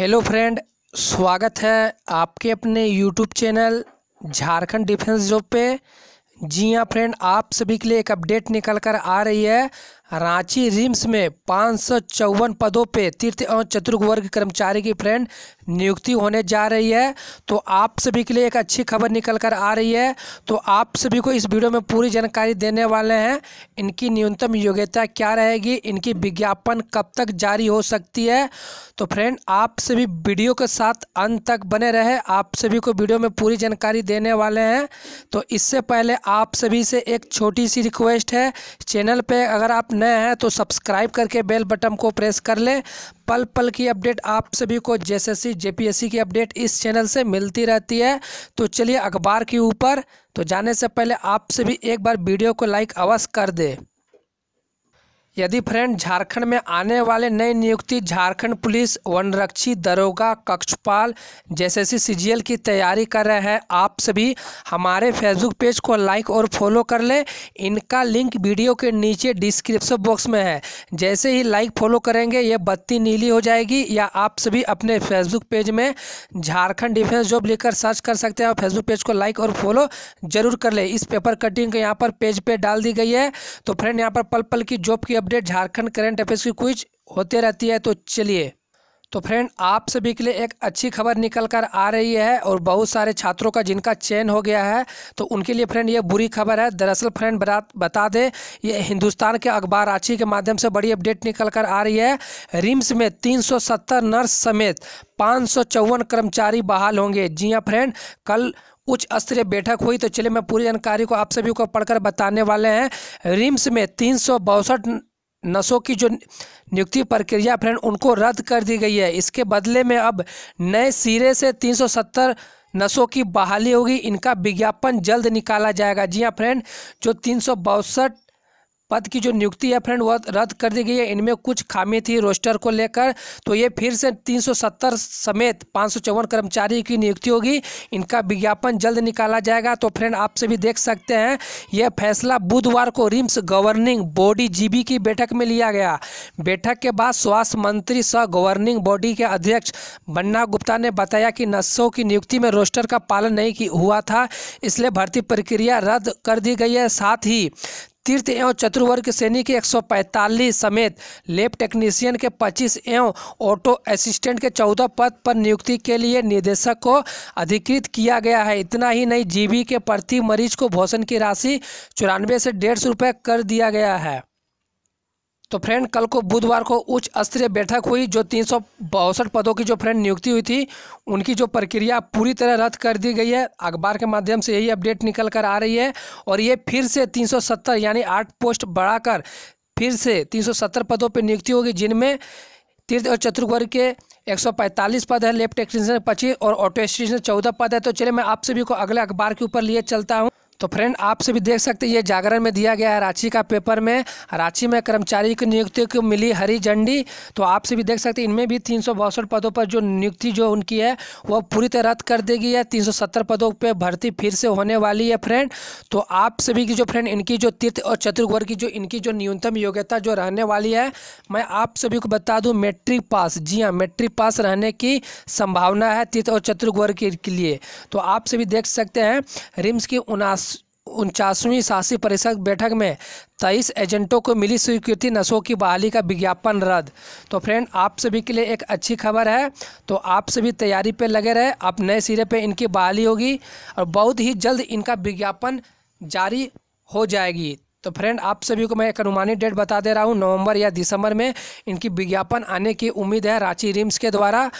hello friend स्वागत है आपके अपने YouTube channel Jharkhand defence job पे जी हाँ फ्रेंड आप सभी के लिए एक अपडेट निकल कर आ रही है रांची रिम्स में पाँच सौ चौवन पदों पे तीर्थ एवं चतुर्थ वर्ग कर्मचारी की फ्रेंड नियुक्ति होने जा रही है तो आप सभी के लिए एक अच्छी खबर निकल कर आ रही है तो आप सभी को इस वीडियो में पूरी जानकारी देने वाले हैं इनकी न्यूनतम योग्यता क्या रहेगी इनकी विज्ञापन कब तक जारी हो सकती है तो फ्रेंड आप सभी वीडियो के साथ अंत तक बने रहे आप सभी को वीडियो में पूरी जानकारी देने वाले हैं तो इससे पहले आप सभी से एक छोटी सी रिक्वेस्ट है चैनल पर अगर आप नए हैं तो सब्सक्राइब करके बेल बटन को प्रेस कर लें पल पल की अपडेट आप सभी को जेएसएससी जेपीएससी की अपडेट इस चैनल से मिलती रहती है तो चलिए अखबार के ऊपर तो जाने से पहले आप सभी एक बार वीडियो को लाइक अवश्य कर दें यदि फ्रेंड झारखंड में आने वाले नए नियुक्ति झारखंड पुलिस वनरक्षी दरोगा कक्षपाल जैसे सी सीजीएल की तैयारी कर रहे हैं आप सभी हमारे फेसबुक पेज को लाइक और फॉलो कर लें इनका लिंक वीडियो के नीचे डिस्क्रिप्शन बॉक्स में है जैसे ही लाइक फॉलो करेंगे ये बत्ती नीली हो जाएगी या आप सभी अपने फेसबुक पेज में झारखंड डिफेंस जॉब लेकर सर्च कर सकते हैं और फेसबुक पेज को लाइक और फॉलो जरूर कर ले इस पेपर कटिंग यहाँ पर पेज पर डाल दी गई है तो फ्रेंड यहाँ पर पल पल की जॉब की अपडेट झारखंड करंट अफेयर्स की क्विज होते रहती है तो चलिए तो फ्रेंड आप सभी के लिए एक अच्छी खबर निकल कर आ रही है और बहुत सारे छात्रों का जिनका चयन हो गया है तो उनके लिए फ्रेंड ये बुरी खबर है दरअसल फ्रेंड बता बता दें ये हिंदुस्तान के अखबार रांची के माध्यम से बड़ी अपडेट निकल कर आ रही है रिम्स में 370 नर्स समेत पाँच कर्मचारी बहाल होंगे जी हाँ फ्रेंड कल उच्च स्तरीय बैठक हुई तो चलिए मैं पूरी जानकारी को आप सभी को पढ़कर बताने वाले हैं रिम्स में तीन नसों की जो नियुक्ति प्रक्रिया फ्रेंड उनको रद्द कर दी गई है इसके बदले में अब नए सिरे से 370 नसों की बहाली होगी इनका विज्ञापन जल्द निकाला जाएगा जी हाँ फ्रेंड जो तीन पद की जो नियुक्ति है फ्रेंड वह रद्द कर दी गई है इनमें कुछ खामी थी रोस्टर को लेकर तो ये फिर से 370 समेत पाँच कर्मचारी की नियुक्ति होगी इनका विज्ञापन जल्द निकाला जाएगा तो फ्रेंड आप सभी देख सकते हैं यह फैसला बुधवार को रिम्स गवर्निंग बॉडी जीबी की बैठक में लिया गया बैठक के बाद स्वास्थ्य मंत्री सह गवर्निंग बॉडी के अध्यक्ष बन्ना गुप्ता ने बताया कि नर्सों की नियुक्ति में रोस्टर का पालन नहीं हुआ था इसलिए भर्ती प्रक्रिया रद्द कर दी गई है साथ ही तीर्थ एवं चतुर्वर्ग सैनिक के 145 समेत लेब टेक्नीशियन के 25 एवं ऑटो असिस्टेंट के 14 पद पर नियुक्ति के लिए निदेशक को अधिकृत किया गया है इतना ही नहीं जीबी के प्रति मरीज को भोजन की राशि चौरानवे से डेढ़ सौ रुपये कर दिया गया है तो फ्रेंड कल को बुधवार को उच्च स्तरीय बैठक हुई जो तीन पदों की जो फ्रेंड नियुक्ति हुई थी उनकी जो प्रक्रिया पूरी तरह रद्द कर दी गई है अखबार के माध्यम से यही अपडेट निकल कर आ रही है और ये फिर से 370 यानी आठ पोस्ट बढ़ाकर फिर से 370 पदों पर नियुक्ति होगी जिनमें तीर्थ और चतुर्वर्ग के 145 पद है लेफ्ट टेक्नीशियन पच्चीस और ऑटो स्टेशन चौदह पद है तो चलिए मैं आप सभी को अगले अखबार के ऊपर लिए चलता हूँ तो फ्रेंड आपसे भी देख सकते हैं ये जागरण में दिया गया है रांची का पेपर में रांची में कर्मचारी की नियुक्ति को मिली हरी झंडी तो आपसे भी देख सकते इनमें भी तीन पदों पर जो नियुक्ति जो उनकी है वह पूरी तरह रद्द कर देगी है तीन पदों पर भर्ती फिर से होने वाली है फ्रेंड तो आप सभी की जो फ्रेंड इनकी जो तीर्थ और चतुर्वर्ग की जो इनकी जो न्यूनतम योग्यता जो रहने वाली है मैं आप सभी को बता दूँ मैट्रिक पास जी हाँ मैट्रिक पास रहने की संभावना है तीर्थ और चतुर्वर्ग के लिए तो आप सभी देख सकते हैं रिम्स की उनासी उनचासवीं शासी परिषद बैठक में तेईस एजेंटों को मिली स्वीकृति नशों की बहाली का विज्ञापन रद्द तो फ्रेंड आप सभी के लिए एक अच्छी खबर है तो आप सभी तैयारी पे लगे रहे अब नए सिरे पे इनकी बहाली होगी और बहुत ही जल्द इनका विज्ञापन जारी हो जाएगी तो फ्रेंड आप सभी को मैं एक अनुमानित डेट बता दे रहा हूँ नवंबर या दिसंबर में इनकी विज्ञापन आने की उम्मीद है रांची रिम्स के द्वारा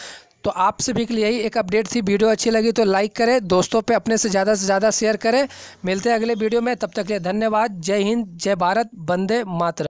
तो आप सभी के लिए यही एक अपडेट थी वीडियो अच्छी लगी तो लाइक करें दोस्तों पे अपने से ज़्यादा से ज़्यादा शेयर करें मिलते हैं अगले वीडियो में तब तक के लिए धन्यवाद जय हिंद जय भारत बंदे मातृ